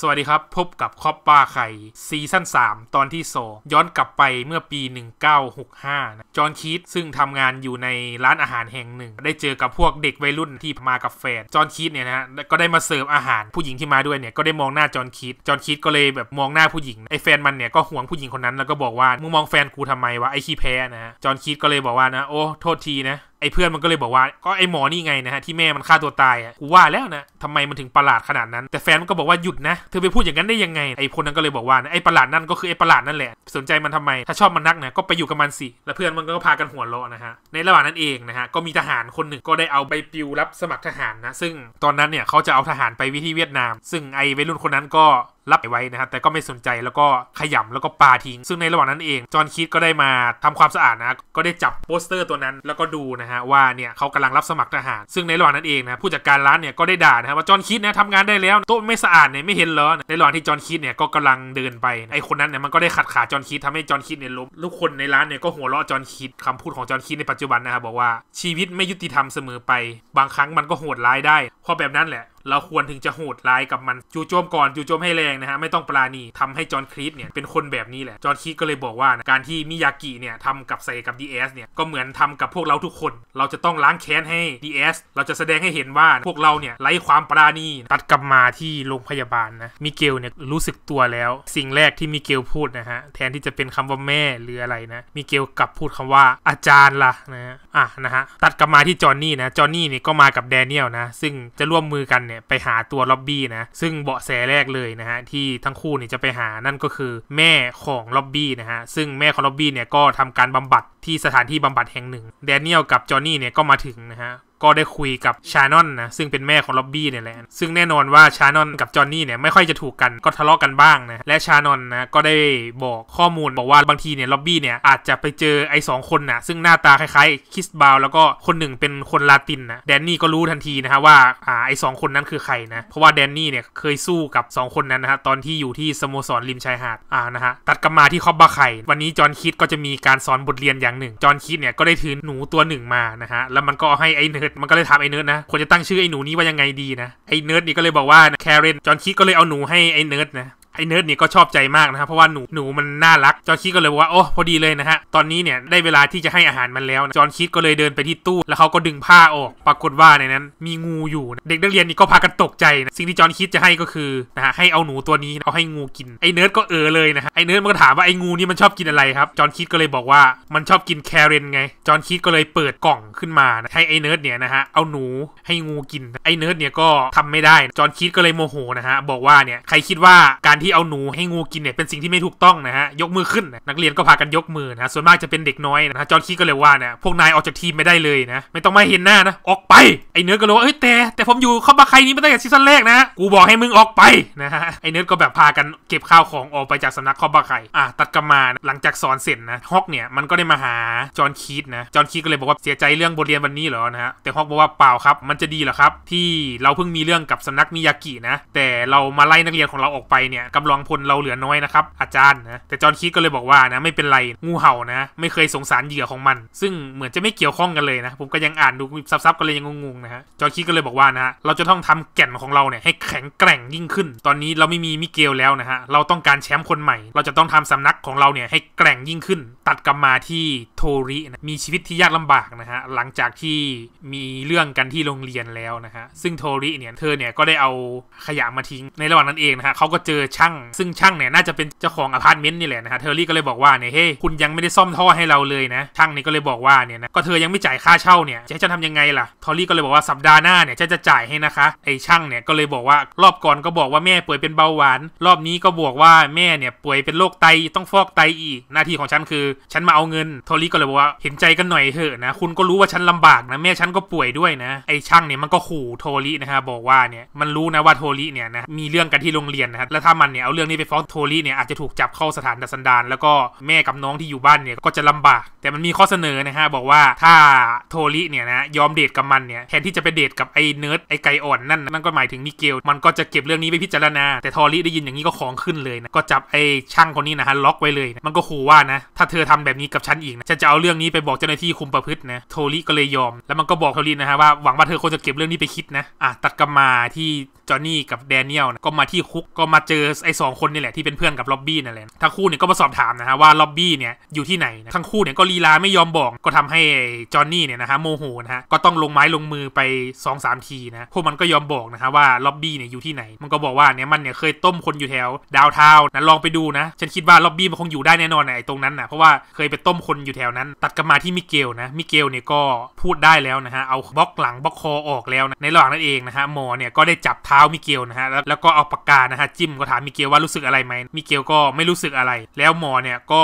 สวัสดี ครับ พบกับคอปป้าไข่ซีซั่น3 ตอนที่2ย้อนกลับไปเมื่อปี 1965 นะจอห์นคีตซึ่งทำงานอยู่ในร้านอาหารแห่งหนึ่ง ได้เจอกับพวกเด็กวัยรุ่นที่มากับแฟนจอห์นคีตเนี่ยนะก็ได้มาเสิร์ฟอาหารผู้หญิงที่มาด้วยเนี่ยก็ได้มองหน้าจอห์นคีตจอห์นคีตก็เลยแบบมองหน้าผู้หญิง ไอ้แฟนมันเนี่ย ก็ห่วงผู้หญิงคนนั้นแล้ว ก็บอกว่ามึงมองแฟนกูทำไมวะไอ้ขี้แพ้นะะจอห์นคีตก็เลยบอกว่านะโอ้โทษทีนะเพื่อนมันก็เลยบอกว่าก็ไอหมอนี่ไงนะฮะที่แม่มันฆ่าตัวตายอ่ะกูว่าแล้วนะทำไมมันถึงประหลาดขนาดนั้น แต่แฟนมันก็บอกว่าหยุดนะเธอไปพูดอย่างนั้นได้ยังไงไอคนนั้นก็เลยบอกว่าไอประหลาดนั่นก็คือไอประหลาดนั่นแหละ สนใจมันทำไม ถ้าชอบมันนักนะก็ไปอยู่กับมันสิแล้วเพื่อนมันก็พากันหัวเราะนะฮะในระหว่างนั้นเองนะฮะก็มีทหารคนหนึ่งก็ได้เอาใบปลิวรับสมัครทหารนะ ซึ่งตอนนั้นเนี่ยเขาจะเอาทหารไปวิที่เวียดนาม ซึ่งไอวัยรุ่นคนนั้นก็รับไว้นะครับแต่ก็ไม่สนใจ แล้วก็ขยำแล้วก็ปาทิ้ง ซึ่งในระหว่างนั้นเอง จอห์นคิดก็ได้มาทำความสะอาดนะก็ได้จับโปสเตอร์ตัวนั้น แล้วก็ดูนะฮะว่าเนี่ยเขากำลังรับสมัครทหาร ซึ่งในระหว่างนั้นเองนะผู้จัดการร้านเนี่ย ก็ได้ด่านะฮะว่าจอห์นคิดนะทำงานได้แล้วโต๊ะไม่สะอาดเนี่ยไม่เห็นเหรอในระหว่างที่จอห์นคิดเนี่ย ก็กำลังเดินไป ไอคนนั้นเนี่ย มันก็ได้ขัดขาจอห์นคิดทำให้จอห์นคิดเนี่ยล้ม ลูกคนในร้านเนี่ย ก็หัวเราะจอห์นคิด คำพูดของจอห์นคิดในปัจจุบันนะครับบอกว่าชีวิตไม่ยุติธรรมเสมอไป บางครั้งมันก็โหดร้ายได้เพราะแบบนั้นแหละเราควรถึงจะโหดร้ายกับมันจู่โจมก่อน จู่โจมให้แรงนะฮะ ไม่ต้องปราณีทำให้จอห์นคริสเนี่ยเป็นคนแบบนี้แหละจอห์นคริสก็เลยบอกว่านะการที่มิยากิเนี่ยทำกับใส่กับดีเอสเนี่ยก็เหมือนทำกับพวกเราทุกคน เราจะต้องล้างแค้นให้ดีเอสเราจะแสดงให้เห็นว่าพวกเราเนี่ยไร้ความปราณี ตัดกลับมาที่โรงพยาบาลนะ มิเกลเนี่ยรู้สึกตัวแล้ว สิ่งแรกที่มิเกลพูดนะฮะแทนที่จะเป็นคำว่าแม่หรืออะไรนะมิเกลกลับพูดคำว่าอาจารย์ละนะอ่ะนะฮะตัดกลับมาที่จอห์นนี่นะจอห์นนี่เนี่ยก็มากับแดเนียลนะซึ่งจะร่วมมือกันเนี่ยเนี่ยไปหาตัวล็อบบี้นะ ซึ่งเบาะแสแรกเลยนะฮะ ที่ทั้งคู่เนี่ยจะไปหานั่นก็คือแม่ของล็อบบี้นะฮะ ซึ่งแม่ของล็อบบี้เนี่ย ก็ทำการบำบัดที่สถานที่บำบัดแห่งหนึ่ง แดเนียลกับจอห์นนี่เนี่ยก็มาถึงนะฮะก็ได้คุยกับชานอนนะซึ่งเป็นแม่ของล็อบบี้เนี่ยแหละซึ่งแน่นอนว่าชานอนกับจอห์นนี่เนี่ยไม่ค่อยจะถูกกันก็ทะเลาะกกันบ้างนะและชานอนนะก็ได้บอกข้อมูลบอกว่าบางทีเนี่ยล็อบบี้เนี่ยอาจจะไปเจอไอ้สองคนนะซึ่งหน้าตาคล้ายๆคิสบาวแล้วก็คนหนึ่งเป็นคนลาตินนะแดนนี่ก็รู้ทันทีนะฮะว่าอ่า ไอ้สองคนนั้นคือใครนะเพราะว่าแดนนี่เนี่ยเคยสู้กับ2 คนนั้นนะฮะตอนที่อยู่ที่สโมสรริมชายหาดอ่านะฮะตัดกลับมาที่คอบบาไข่วันนี้จอห์นคิดก็จะมีการสอนบทเรียนอย่างงหนึ่งจอห์นคิดเนี่ยก็ได้ถือหนูตัวหนึ่งมานะฮะแล้วมันก็ให้ไอ้เนิร์ดมันก็เลยถามไอ้เนิร์ดนะควรจะตั้งชื่อไอ้หนูนี้ว่ายังไงดีนะไอ้เนิร์ดนี่ก็เลยบอกว่าแคเรนจอห์นคิดก็เลยเอาหนูให้ไอ้เนิร์ดนะไอเนิร์ดเนี่ยก็ชอบใจมากนะครับเพราะว่าหนูหนูมันน่ารักจอร์คิดก็เลยบอกว่าโอ้พอดีเลยนะฮะตอนนี้เนี่ยได้เวลาที่จะให้อาหารมันแล้วนะจอร์คิดก็เลยเดินไปที่ตู้ แล้วเขาก็ดึงผ้าออกปรากฏว่าในนั้นมีงูอยู่นะเด็กนักเรียนนี่ก็พากันตกใจนะสิ่งที่จอร์คิดจะให้ก็คือนะฮะให้เอาหนูตัวนี้เอาให้งูกินไอเนิร์ดก็เออเลยนะฮะไอเนิร์ดมันก็ถามว่าไองูนี่มันชอบกินอะไรครับจอร์คิดก็เลยบอกว่ามันชอบกินแคเรนไงจอร์คิดก็เลยเปิดกล่องขึ้นมานะให้ไอเนิร์ดเนี่ยนะฮะเอาหนูให้งูกินไอเนิร์ดเนี่ยก็ทำไม่ได้จอร์คิดก็เลยโมโหนะฮะบอกว่าเนี่ยใครคิดว่าการที่เอาหนูให้งูกินเนี่ยเป็นสิ่งที่ไม่ถูกต้องนะฮะยกมือขึ้นนักเรียนก็พากันยกมือนะส่วนมากจะเป็นเด็กน้อยนะจอนคีก็เลยว่าเนี่ยพวกนายออกจากทีมไม่ได้เลยนะไม่ต้องมาเห็นหน้านะออกไปไอ้เนื้อก็เลยว่าเอ้ยแต่แต่ผมอยู่เข้ามาใครนี้มาตั้งแต่ซีซั่นแรกนะกูบอกให้มึงออกไปนะฮะไอ้เนื้อก็แบบพากันเก็บข้าวของออกไปจากสำนักข้อบาไขยอ่ะตัดกลับมาหลังจากสอนเสร็จนะฮอกเนี่ยมันก็ได้มาหาจอนคีนะจอนคีก็เลยบอกว่าเสียใจเรื่องบทเรียนวันนี้เหรอนะฮะแต่ฮอกบอกว่าเปล่าครับมันจะดีเหรอครับ ที่เราเพิ่งมีเรื่องกับสำนักมิยากินะ แต่เรามาไล่นักเรียนของเราออกไปเนี่ยกำลังพลเราเหลือน้อยนะครับอาจารย์นะแต่จอห์นคีก็เลยบอกว่านะไม่เป็นไรงูเห่านะไม่เคยสงสารเหยื่อของมัน ซึ่งเหมือนจะไม่เกี่ยวข้องกันเลยนะผมก็ยังอ่านดูซับๆก็เลยยังงงๆนะฮะจอห์นคีก็เลยบอกว่านะะเราจะต้องทำแก่นของเราเนี่ยให้แข็งแกร่งยิ่งขึ้น ตอนนี้เราไม่มีมิเกลแล้วนะฮะเราต้องการแชมป์คนใหม่ เราจะต้องทำสำนักของเราเนี่ยให้แกร่งยิ่งขึ้น ตัดกลับมาที่โทรินะมีชีวิตที่ยากลำบากนะฮะหลังจากที่มีเรื่องกันที่โรงเรียนแล้วนะฮะซึ่งโทริเนี่ยเธอเนี่ยก็ได้เอาขยะมาทิ้งในระหว่างนั้นเองนะฮะเขาก็เจอช่างซึ่งช่างเนี่ย น่าจะเป็นเจ้าของอพาร์ตเมนต์นี่แหละนะฮะเทอร์รี่ก็เลยบอกว่าเนี่ยเฮ้ยคุณยังไม่ได้ซ่อมท่อให้เราเลยนะช่างนี่ก็เลยบอกว่าเนี่ยนะก็เธอยังไม่จ่ายค่าเช่าเนี่ยจะให้ฉันทำยังไงล่ะเทอร์รี่ก็เลยบอกว่าสัปดาห์หน้าเนี่ยฉันจะจ่ายให้นะคะไอ้ช่างเนี่ยก็เลยบอกว่ารอบก่อนก็บอกว่าแม่ป่วยเป็นเบาหวานรอบนี้ก็บอกว่าแม่เนี่ยป่วยเป็นโรคไตต้องฟอกไตอีกหน้าที่ของฉันคือ ฉันมาเอาเงินเทอร์รี่ก็เลยบอกว่าเห็นใจกันหน่อยเถอะนะคุณก็รู้ว่าฉันลำบากนะแม่ฉันก็ป่วยด้วยนะไอ้ช่างเนี่ยมันก็ขู่เทรี่นะฮะบอกว่าเนี่ยมันรู้นะว่าเทรี่เนี่ยนะมีเรื่องกันที่โรงเรียนนะฮะแล้วถ้ามัันเนี่ยเอาเรื่องนี้ไปฟ้องโทลี่เนี่ยอาจจะถูกจับเข้าสถานดัสันดานแล้วก็แม่กับน้องที่อยู่บ้านเนี่ยก็จะลำบากแต่มันมีข้อเสนอนะฮะบอกว่าถ้าโทลี่เนี่ยนะยอมเดทกับมันเนี่ยแทนที่จะไปเดทกับไอ้เนิร์ดไอ้ไก่อ่อนนั่นนั่นก็หมายถึงมิเกลมันก็จะเก็บเรื่องนี้ไปพิจารณาแต่โทลี่ได้ยินอย่างนี้ก็ของขึ้นเลยนะก็จับไอ้ช่างคนนี้นะฮะล็อกไว้เลยนะมันก็ขู่ว่านะถ้าเธอทำแบบนี้กับฉันอีกนะฉันจะเอาเรื่องนี้ไปบอกเจ้าหน้าที่คุมประพฤตินะโทลี่ก็เลยยอมแล้วมันก็บอกโทลี่นะฮะว่าหวังว่าเธอคงจะเก็บเรื่องนี้ไปคิดนะอ่ะตัดกลับมาที่จอห์นนี่กับแดเนียลก็มาที่คุกก็มาเจอไอสองคนนี่แหละ ที่เป็นเพื่อนกับล็อบบี้นั่นแหละทั้งคู่เนี่ยก็มาสอบถามนะฮะว่าล็อบบี้เนี่ยอยู่ที่ไหนทั้งคู่เนี่ยก็ลีลาไม่ยอมบอก ก็ทำให้จอห์นนี่เนี่ยนะฮะโมโหนะฮะ ก็ต้องลงไม้ลงมือไป2อสามที นะ พวกมันก็ยอมบอกนะฮะว่าล็อบบี้เนี่ยอยู่ที่ไหน มันก็บอกว่าเนี่ยมันเนี่ยเคยต้มคนอยู่แถว ดาวเทานะลองไปดูนะ ฉันคิดว่าล็อบบี้มันคงอยู่ได้แน่นอนไอ้ตรงนั้นนะเพราะว่าเคยไปต้มคนอยู่แถวนั้น ตัดกลับมาที่มิเกลนะ มิเกลเนี่ยก็พูดได้แล้วนะฮะเอาบล็อกหลังบล็อกคอออกแล้วนะในระหว่างนั้นเองนะฮะหมอเนี่ยก็ได้จับเท้ามิเกลนะฮะแล้วก็เอาปากกานะฮะจิ้มก็ถามมิเกลว่ารู้สึกอะไรไหมมิเกลก็ไม่รู้สึกอะไร แล้วหมอเนี่ยก็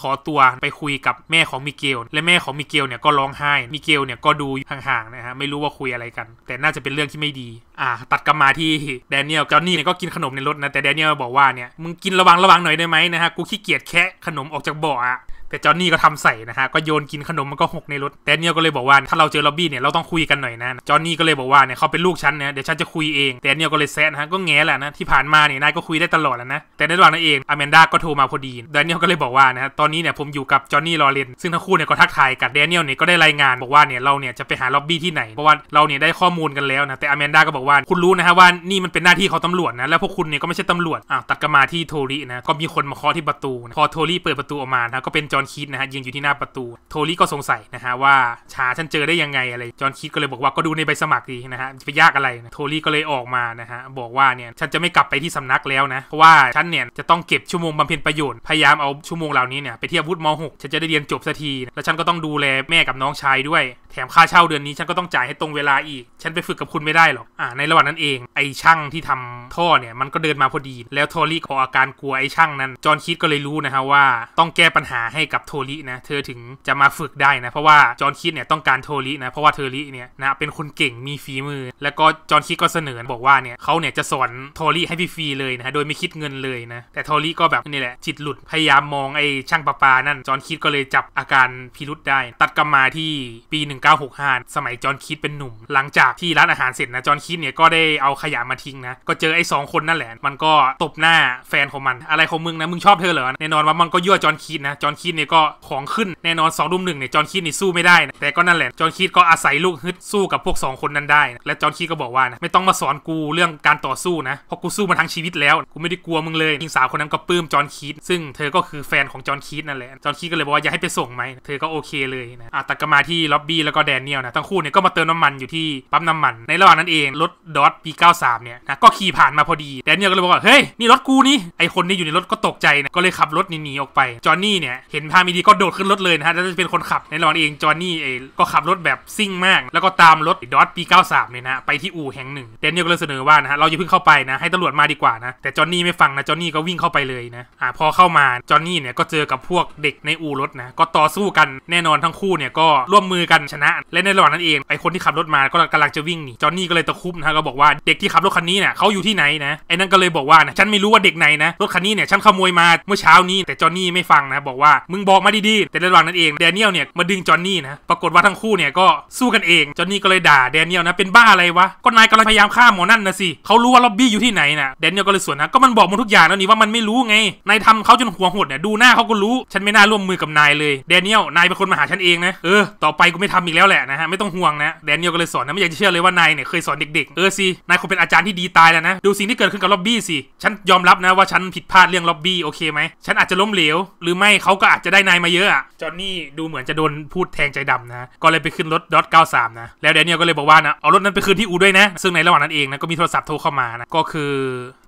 ขอตัวไปคุยกับแม่ของมิเกล และแม่ของมิเกลเนี่ยก็ร้องไห้ มิเกลเนี่ยก็ดูห่างๆนะฮะ ไม่รู้ว่าคุยอะไรกัน แต่น่าจะเป็นเรื่องที่ไม่ดี อ่าตัดกลับมาที่แดเนียลจอนนี่เนี่ยก็กินขนมในรถนะ แต่แดเนียลบอกว่าเนี่ยมึงกินระวังระวังหน่อยได้ไหมนะฮะ กูขี้เกียจแคะขนมออกจากบ่ออะแต่จอนนี่ก็ทำใส่นะฮะ ก็โยนกินขนมมันก็หกในรถแต่เนียก็เลยบอกว่า ถ้าเราเจอล็อบบี้เนี่ยเราต้องคุยกันหน่อยนะ จอนนี่ก็เลยบอกว่าเนี่ยเขาเป็นลูกฉันเนี่ยเดี๋ยวฉันจะคุยเองแต่เนียก็เลยแซะนะฮะก็แง่แหละนะที่ผ่านมาเนี่ยนายก็คุยได้ตลอดแล้วนะ แต่ในระหว่างนั้นเองอแมนดาก็โทรมาพอดีแดเนียลก็เลยบอกว่านะฮะตอนนี้เนี่ยผมอยู่กับจอห์นนี่ลอเรนซึ่งทั้งคู่เนี่ยก็ทักทายกันแดเนียลเนี่ยก็ได้รายงานบอกว่าเนี่ยเราเนี่ยจะไปหาล็อบบี้ที่ไหน เพราะว่าเราเนี่ยได้ข้อมูลกันแล้วนะแต่อแมนดาก็บอกว่าคุณรู้นะฮะว่านี่มันเป็นหน้าที่ของตำรวจนะแล้วพวกคุณเนี่ยก็ไม่ใช่ตำรวจอ่ะตัดกันมาที่โทรีนะก็มีคนมาเคาะที่ประตูนะพอโทรีเปิดประตูออกมานะก็เป็นจอ์นคิดนะฮะยืนอยู่ที่หน้าประตู โทลี่ก็สงสัยนะฮะว่า ชาฉันเจอได้ยังไงอะไรจอ์นคิดก็เลยบอกว่าก็ดูในใบสมัครดีนะฮะไปยากอะไรนะโทลี่ก็เลยออกมานะฮะบอกว่าเนี่ยฉันจะไม่กลับไปที่สำนักแล้วนะเพราะว่าฉันเนี่ยจะต้องเก็บชั่วโมงบำเพ็ญประโยชน์พยายามเอาชั่วโมงเหล่านี้เนี่ยไปเทียบวุฒิม .6 ฉันจะได้เรียนจบสักที แล้วฉันก็ต้องดูแลแม่กับน้องชายด้วย แถมค่าเช่าเดือนนี้ฉันก็ต้องจ่ายให้ตรงเวลาอีก ฉันไปฝึกกับคุณไม่ได้หรอกอ่าในระหว่างนั้นเองไอ้ช่างที่ทำท่อเนี่ยมันก็เดินมาพอดี แล้วทอรี่ก็อาการกลัวไอ้ช่างนั้นจอนคิดก็เลยรู้นะฮะว่าต้องแก้ปัญหาใกับโทรินะเธอถึงจะมาฝึกได้นะ เพราะว่าจอห์นคิดเนี่ยต้องการโทรินะ เพราะว่าเทอริเนี่ยนะเป็นคนเก่งมีฝีมือ แล้วก็จอห์นคิดก็เสนอบอกว่าเนี่ยเขาเนี่ยจะสอนโทริให้ฟรีเลยนะโดยไม่คิดเงินเลยนะ แต่โทริก็แบบนี่แหละจิตหลุดพยายามมองไอ้ช่างประปา นั่นจอห์นคิดก็เลยจับอาการพิรุษได้ ตัดกลับมาที่ปี 1965สมัยจอห์นคิดเป็นหนุ่ม หลังจากที่ร้านอาหารเสร็จนะจอห์นคิดเนี่ยก็ได้เอาขยะมาทิ้งนะก็เจอไอ้สองคนนั่นแหละมันก็ตบหน้าแฟนของมันอะไรของมึงนะมึงชอบเธอเหรอแน่นอนว่ามันก็ยั่วจอห์นคิดนะจอห์นคิดนี่ก็ของขึ้นแน่นอน 2รุ่มหนึ่งเนี่ยจอห์นคีดนี่สู้ไม่ได้นะแต่ก็นั่นแหละจอห์นคีดก็อาศัยลูกฮึดสู้กับพวก 2 คนนั้นได้นะและจอห์นคีดก็บอกว่านะไม่ต้องมาสอนกูเรื่องการต่อสู้นะ เพราะกูสู้มาทั้งชีวิตแล้ว กูไม่ได้กลัวมึงเลยหญิงสาวคนนั้นก็ปลื้มจอห์นคีดซึ่งเธอก็คือแฟนของจอห์นคีดนั่นแหละจอห์นคีดก็เลยบอกว่าอย่าให้ไปส่งไหมเธอก็โอเคเลยนะอ่ะแต่ก็มาที่ล็อบบี้แล้วก็แดเนียลนะทั้งคู่เนี่ยก็มาเติมน้ำมันอยู่ที่ปั๊มน้ำมันในระหว่างนั้นเองรถดอทปี93เนี่ยนะก็ขี่ผ่านมาพอดีแดเนียลก็เลยบอกว่าเฮ้ยนี่รถกูนี่ไอคนนี่อยู่ในรถก็ตกใจนะก็เลยขับรถหนีออกไปจอห์นนี่เนี่ยเห็นทางไม่ดีก็โดดขึ้นรถเลยนะฮะ แล้วจะเป็นคนขับใน่าอนเอง จอห์นนี่เองก็ขับรถแบบ ซิ่งมาก แล้วก็ตามรถดอทปี 93เนี่ยนะ ไปที่อู่แห่งหนึ่งเดนเนียลก็เลยเสนอว่านะฮะ เราอย่าเพิ่งเข้าไปนะ ให้ตำรวจมาดีกว่านะ แต่จอห์นนี่ไม่ฟังนะ จอห์นนี่ก็วิ่งเข้าไปเลยนะ อ่า พอเข้ามา จอห์นนี่เนี่ยก็เจอกับพวกเด็กในอู่รถนะ ก็ต่อสู้กันแน่นอนทั้งคู่เนี่ยก็ร่วมมือกันชนะ และในระหว่างนั้นเอง ไอคนที่ขับรถมา ก็กำลังจะวิ่งหนีจอห์นนี่ก็เลยตะคุบนะก็บอกว่าเด็กที่ขับรถคันนี้เนี่ยเขาอยู่ที่ไหนนะไอนั่นก็เลยบอกว่านะฉันไม่รู้ว่าเด็กไหนนะรถคันนี้เนี่ยฉันขโมยมาเมื่อเช้านี้ แต่จอห์นนี่ไม่ฟังนะบอกว่ามึงบอกมาดีๆ แต่ระหว่างนั้นเองแดเนียลเนี่ยมาดึงจอห์นนี่นะ ปรากฏว่าทั้งคู่เนี่ย ก็สู้กันเองจอห์นนี่ก็เลยด่าแดเนียลนะเป็นบ้าอะไรวะ ก็นายกำลังพยายามฆ่าหมอนั่นนะสิเขารู้ว่าล็อบบี้อยู่ที่ไหนนะแดเนียลก็เลยสวนนะก็มันบอกมันทุกอย่างแล้วนี่ว่ามันไม่รู้ไงนายทำเขาจนหัวหดเนี่ยดูหน้าเขาก็รู้ฉันไม่น่าร่วมมือกับนายเลยแดเนียลนายเป็นคนมาหาฉันเองนะเออต่อไปกูไม่ทำอีกแล้วแหละนะฮะไม่ต้องห่วงนะแดเนียลก็เลยสอนนะไม่อยากจะเชื่อเลยว่านายเนี่ยเคยสอนเด็กๆเออสินายคงเป็นอาจารย์ที่ดีตายแล้วนะ ดูสิ่งที่เกิดขึ้นกับล็อบบี้สิฉันยอมรับนะว่าฉันผิดพลาดเรื่องล็อบบี้โอเคไหมฉันอาจจะล้มเหลว หรือไม่เขาก็อาจจะได้นายมาเยอะอะจอนนี่ดูเหมือนจะโดนพูดแทงใจดำนะ ก็เลยไปขึ้นรถดอทเก้าสามนะ แล้วแดเนียลก็เลยบอกว่านะเอารถนั้นไปคืนที่อูด้วยนะ ซึ่งในระหว่างนั้นเองนะก็มีโทรศัพท์โทรเข้ามานะ ก็คือ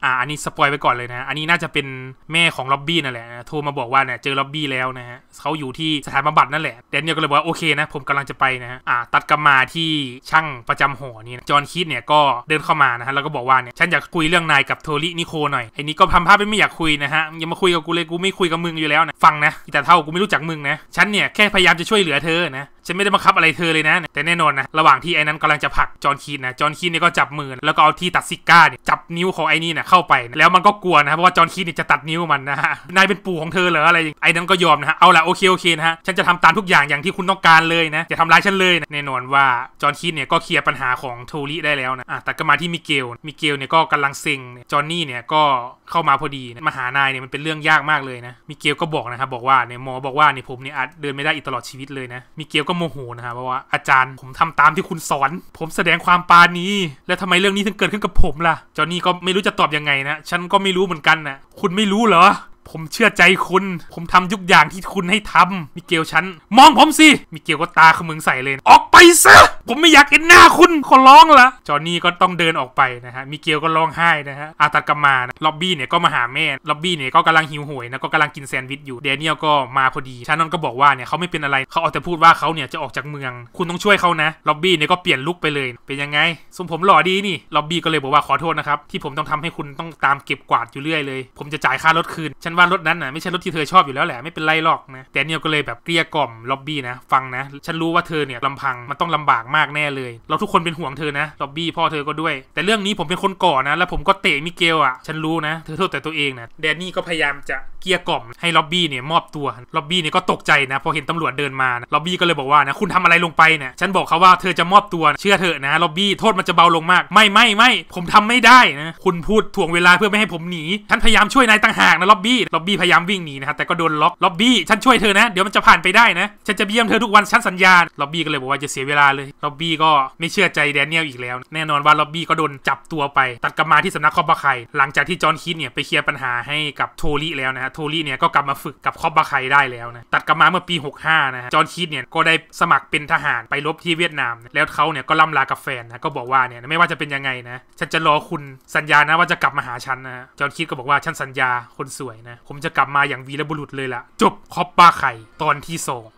อ่า อันนี้สปอยไปก่อนเลยนะ อันนี้น่าจะเป็นแม่ของล็อบบี้นั่นแหละ โทรมาบอกว่าเนี่ยเจอล็อบบี้แล้วนะฮะเขาอยู่ที่สถานบำบัดนั่นแหละแดเนียลก็เลยบอกว่าโอเคนะ ผมกำลังจะไปนะฮะ อ่า ตัดกลับมาที่ช่างประจำหอนี่จอนคิดเนี่ยก็เดินเข้ามานะฮะแล้วก็บอกว่าเนี่ยฉันอยากคุยเรื่องนายกับโทรินิโคหน่อยไอ้นี่ก็ทำภาพไม่อยากคุยนะฮะอย่ามาคุยกับกูเลยกูไม่คุยกับมึงอยู่แล้วนะฟังนะแต่ทท่ากูไม่รู้จักมึงนะ ฉันเนี่ยแค่พยายามจะช่วยเหลือเธอนะ ฉันไม่ได้บังคับอะไรเธอเลยนะ แต่แน่นอนนะ ระหว่างที่ไอ้นั้นกำลังจะผลักจอรนคีนนะจอรนคีนเนี่ยก็จับมือ แล้วก็เอาที่ตัดซิก้าเนี่ยจับนิ้วของไอ้นี่นะเข้าไป แล้วมันก็กลัวนะ เพราะว่าจอรนคีนเนี่ยจะตัดนิ้วมันนะฮะนายเป็นปู่ของเธอเหรออะไร ไอ้นั้นก็ยอมนะฮะ เอาละโอเคโอเคนะฮะฉันจะทำตามทุกอย่างอย่างที่คุณต้องการเลยนะจะทำร้ายฉันเลยนะแน่นอนว่าจอรนคีนเนี่ยก็เคลียร์ปัญหาของโทริได้แล้วนะอ่ะแต่ก็มาที่มิเกล มิเกลเนี่ยก็กำลังเซ็งจอนนี่เนี่ยก็เข้ามาพอดีมาหานายเนี่ยมันเป็นเรื่องยากมากเลยนะมิเกลก็บอกนะครับบอกว่าเนี่ยหมอบอกว่าเนี่ยผมเนี่ยอาจเดินไม่ได้อีกตลอดชีวิตเลยนะมิเกลก็โมโห นะฮะว่าอาจารย์ผมทำตามที่คุณสอน ผมแสดงความปานี้ แล้วทำไมเรื่องนี้ถึงเกิดขึ้นกับผมล่ะ จอานี่ก็ไม่รู้จะตอบยังไงนะ ฉันก็ไม่รู้เหมือนกันนะคุณไม่รู้เหรอผมเชื่อใจคุณ ผมทำทุกอย่างที่คุณให้ทำมิเกลฉันมองผมสิมิเกลก็ตาขมึงใส่เลย ออกไปซะ ผมไม่อยากเห็นหน้าคุณขอร้องละจอห์นนี่ก็ต้องเดินออกไปนะฮะมิเกลก็ร้องไห้นะฮะอาตัดกลับมานะล็อบบี้เนี่ยก็มาหาแม่ล็อบบี้เนี่ยก็กำลังหิวโหยนะ ก็กำลังกินแซนด์วิชอยู่ เดเนียลก็มาพอดี ชานอนก็บอกว่าเนี่ยเขาไม่เป็นอะไร เขาเอาแต่พูดว่าเขาเนี่ยจะออกจากเมือง คุณต้องช่วยเขานะ ล็อบบี้เนี่ยก็เปลี่ยนลุกไปเลย เป็นยังไงสมผมหล่อดีนี่ ล็อบบี้ก็เลยบอกว่าขอโทษนะครับที่ผมต้องทำให้คุณต้องตามเก็บกวาดอยู่เรื่อยเลยผมจะจ่ายค่ารถคืนฉันว่ารถนั้นนะไม่ใช่รถที่เธอชอบอยู่แล้วแหละไม่เป็นไรหรอกนะแต่เนียก็เลยแบบเกลี้ยกล่อมล็อบบี้นะฟังนะฉันรู้ว่าเธอเนี่ยลำพัง มันต้องลำบากมากแน่เลยเราทุกคนเป็นห่วงเธอนะล็อบบี้พ่อเธอก็ด้วย แต่เรื่องนี้ผมเป็นคนก่อนะแล้วผมก็เตะมิเกลอ่ะฉันรู้นะเธอโทษแต่ตัวเองนะแดนนี่ก็พยายามจะเกลี้ยกล่อม ให้ล็อบบี้เนี่ยมอบตัวล็อบบี้เนี่ยก็ตกใจนะพอเห็นตำรวจเดินมานะล็อบบี้ก็เลยบอกว่านะคุณทำอะไรลงไปเนี่ยฉันบอกเขาว่าเธอจะมอบตัว เชื่อเถอะนะล็อบบี้โทษมันจะเบาลงมากไม่ไม่ไม่ผมทำไม่ได้นะคุณพูดถ่วงเวลาเพื่อไม่ให้ผมหนีฉันพยายามช่วยนายต่างหากนะล็อบบี้ี้ล็อบบี้พยายามวิ่งหนีนะครับแต่ก็โดนล็อกล็อบบี้ฉันช่วยเธอนะ เดี๋ยวมันจะผ่านไปได้นะ ฉันจะเยี่ยมเธอทุกวัน ฉันสัญญาล็อบบี้ก็เลยบอกว่าจะเสียเวลาเลยล็อบบี้ก็ไม่เชื่อใจแดเนียลอีกแล้ว แน่นอนว่าล็อบบี้ก็โดนจับตัวไป ตัดกลับมาที่สำนักคอบบาไคหลังจากที่จอห์นคิดเนี่ยไปเคลียร์ปัญหาให้กับโทลี่แล้วนะฮะโทลี่เนี่ยก็กลับมาฝึกกับคอบบาไคได้แล้วนะตัดกลับมาเมื่อปี65นะฮะจอห์นคิดเนี่ยก็ได้สมัครเป็นทหารไปรบที่เวียดนาม แล้วเขาเนี่ยก็ล่ำลากับแฟนนะก็บอกว่าเนี่ยไม่ว่าจะเป็นยังไงนะฉันจะรอคุณสัญญานะว่าจะกลับมาหาฉันนะจอห์นคิดก็บอกว่าฉันสัญญาคนสวยนะนะผมจะกลับมาอย่างวีรบุรุษเลยละ่ะ จบคอปปาไข่ตอนที่สอง